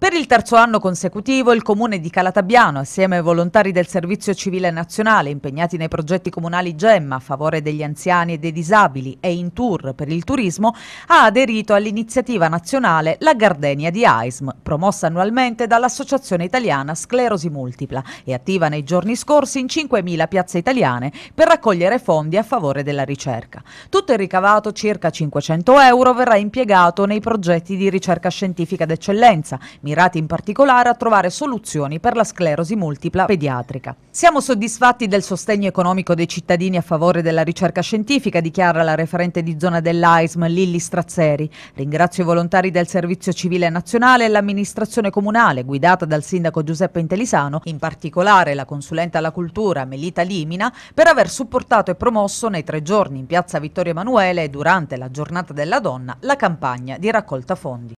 Per il terzo anno consecutivo il Comune di Calatabiano, assieme ai volontari del Servizio Civile Nazionale impegnati nei progetti comunali Gemma a favore degli anziani e dei disabili e in tour per il turismo, ha aderito all'iniziativa nazionale La Gardenia di AISM, promossa annualmente dall'Associazione Italiana Sclerosi Multipla e attiva nei giorni scorsi in 5.000 piazze italiane per raccogliere fondi a favore della ricerca. Tutto il ricavato, circa 500 euro, verrà impiegato nei progetti di ricerca scientifica d'eccellenza, mirati in particolare a trovare soluzioni per la sclerosi multipla pediatrica. Siamo soddisfatti del sostegno economico dei cittadini a favore della ricerca scientifica, dichiara la referente di zona dell'AISM Lilli Strazzeri. Ringrazio i volontari del Servizio Civile Nazionale e l'amministrazione comunale guidata dal sindaco Giuseppe Intelisano, in particolare la consulente alla cultura Melita Limina, per aver supportato e promosso nei tre giorni in piazza Vittorio Emanuele e durante la giornata della donna la campagna di raccolta fondi.